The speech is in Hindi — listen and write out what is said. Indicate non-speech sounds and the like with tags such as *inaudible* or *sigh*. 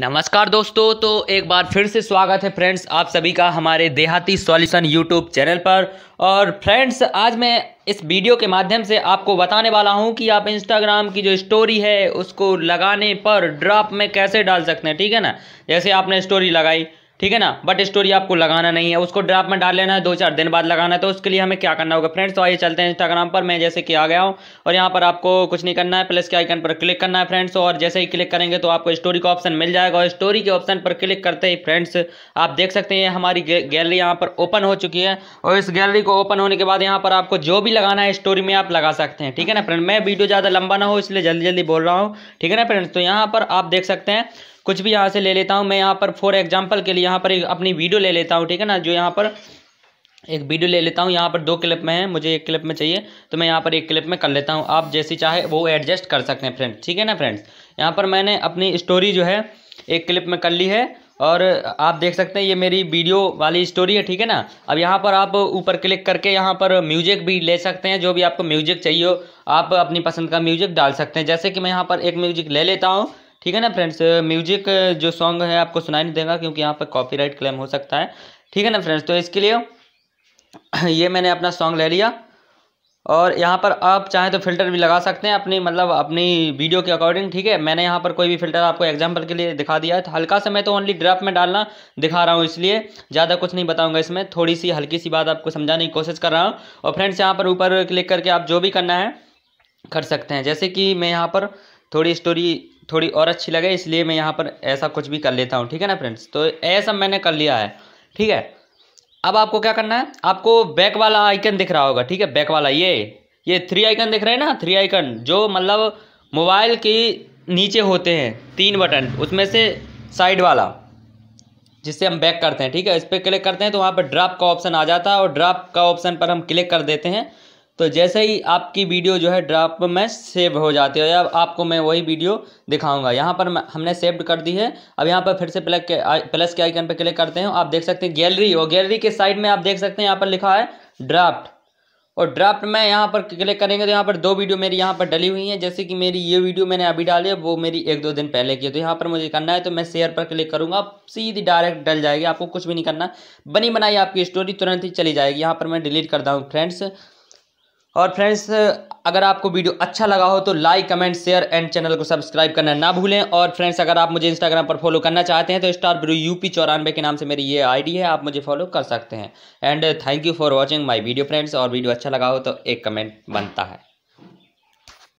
नमस्कार दोस्तों तो एक बार फिर से स्वागत है फ्रेंड्स आप सभी का हमारे देहाती सॉल्यूशन यूट्यूब चैनल पर और फ्रेंड्स आज मैं इस वीडियो के माध्यम से आपको बताने वाला हूं कि आप इंस्टाग्राम की जो स्टोरी है उसको लगाने पर ड्रॉप में कैसे डाल सकते हैं ठीक है ना जैसे आपने स्टोरी लगाई ठीक है ना बट स्टोरी आपको लगाना नहीं है उसको ड्राफ्ट में डाल लेना है दो चार दिन बाद लगाना है तो उसके लिए हमें क्या करना होगा फ्रेंड्स तो आइए चलते हैं इंस्टाग्राम पर मैं जैसे कि आ गया हूँ और यहाँ पर आपको कुछ नहीं करना है प्लस के आइकन पर क्लिक करना है फ्रेंड्स और जैसे ही क्लिक करेंगे तो आपको स्टोरी का ऑप्शन मिल जाएगा और स्टोरी के ऑप्शन पर क्लिक करते ही फ्रेंड्स आप देख सकते हैं हमारी गैलरी यहाँ पर ओपन हो चुकी है और इस गैलरी को ओपन होने के बाद यहाँ पर आपको जो भी लगाना है स्टोरी में आप लगा सकते हैं ठीक है ना फ्रेंड मैं वीडियो ज़्यादा लंबा ना हो इसलिए जल्दी जल्दी बोल रहा हूँ ठीक है ना फ्रेंड्स तो यहाँ पर आप देख सकते हैं कुछ भी यहाँ से ले लेता हूँ मैं यहाँ पर फॉर एग्जाम्पल के लिए यहाँ पर अपनी वीडियो ले लेता हूँ ठीक है ना जो यहाँ पर एक वीडियो ले लेता हूँ यहाँ पर दो क्लिप में है मुझे एक क्लिप में चाहिए तो मैं यहाँ पर एक क्लिप में कर लेता हूँ आप जैसी चाहे वो एडजस्ट कर सकते हैं फ्रेंड्स ठीक है ना फ्रेंड्स यहाँ पर मैंने अपनी स्टोरी जो है एक क्लिप में कर ली है और आप देख सकते हैं ये मेरी वीडियो वाली स्टोरी है ठीक है ना अब यहाँ पर आप ऊपर क्लिक करके यहाँ पर म्यूजिक भी ले सकते हैं जो भी आपको म्यूजिक चाहिए हो आप अपनी पसंद का म्यूजिक डाल सकते हैं जैसे कि मैं यहाँ पर एक म्यूजिक ले लेता हूँ ठीक है ना फ्रेंड्स म्यूजिक जो सॉन्ग है आपको सुनाई नहीं देगा क्योंकि यहाँ पर कॉपीराइट क्लेम हो सकता है ठीक है ना फ्रेंड्स तो इसके लिए *clears throat* ये मैंने अपना सॉन्ग ले लिया और यहाँ पर आप चाहें तो फिल्टर भी लगा सकते हैं अपनी मतलब अपनी वीडियो के अकॉर्डिंग ठीक है मैंने यहाँ पर कोई भी फिल्टर आपको एग्जांपल के लिए दिखा दिया है तो हल्का सा मैं तो ओनली ड्राफ्ट में डालना दिखा रहा हूँ इसलिए ज़्यादा कुछ नहीं बताऊँगा इसमें थोड़ी सी हल्की सी बात आपको समझाने की कोशिश कर रहा हूँ और फ्रेंड्स यहाँ पर ऊपर क्लिक करके आप जो भी करना है कर सकते हैं जैसे कि मैं यहाँ पर थोड़ी स्टोरी थोड़ी और अच्छी लगे इसलिए मैं यहाँ पर ऐसा कुछ भी कर लेता हूँ ठीक है ना फ्रेंड्स तो ऐसा मैंने कर लिया है ठीक है अब आपको क्या करना है आपको बैक वाला आइकन दिख रहा होगा ठीक है बैक वाला ये ये थ्री आइकन दिख रहे हैं ना थ्री आइकन जो मतलब मोबाइल के नीचे होते हैं तीन बटन उसमें से साइड वाला जिससे हम बैक करते हैं ठीक है इस पर क्लिक करते हैं तो वहाँ पर ड्राप का ऑप्शन आ जाता है और ड्राप का ऑप्शन पर हम क्लिक कर देते हैं तो जैसे ही आपकी वीडियो जो है ड्राफ्ट में सेव हो जाती है या आपको मैं वही वीडियो दिखाऊंगा यहाँ पर हमने सेव्ड कर दी है अब यहाँ पर फिर से प्लस के प्लस के आइकन पर क्लिक करते हैं आप देख सकते हैं गैलरी और गैलरी के साइड में आप देख सकते हैं यहाँ पर लिखा है ड्राफ्ट और ड्राफ्ट में यहाँ पर क्लिक करेंगे तो यहाँ पर दो वीडियो मेरी यहाँ पर डली हुई हैं जैसे कि मेरी ये वीडियो मैंने अभी डाली है वो मेरी एक दो दिन पहले की है तो यहाँ पर मुझे करना है तो मैं शेयर पर क्लिक करूँगा सीधी डायरेक्ट डल जाएगी आपको कुछ भी नहीं करना बनी बनाई आपकी स्टोरी तुरंत ही चली जाएगी यहाँ पर मैं डिलीट करता हूँ फ्रेंड्स और फ्रेंड्स अगर आपको वीडियो अच्छा लगा हो तो like comment share and channel को सब्सक्राइब करना ना भूलें और फ्रेंड्स अगर आप मुझे इंस्टाग्राम पर फॉलो करना चाहते हैं तो स्टार ब्रू यूपी चौरानवे के नाम से मेरी ये आईडी है आप मुझे फॉलो कर सकते हैं and thank you for watching my video friends और वीडियो अच्छा लगा हो तो एक कमेंट बनता है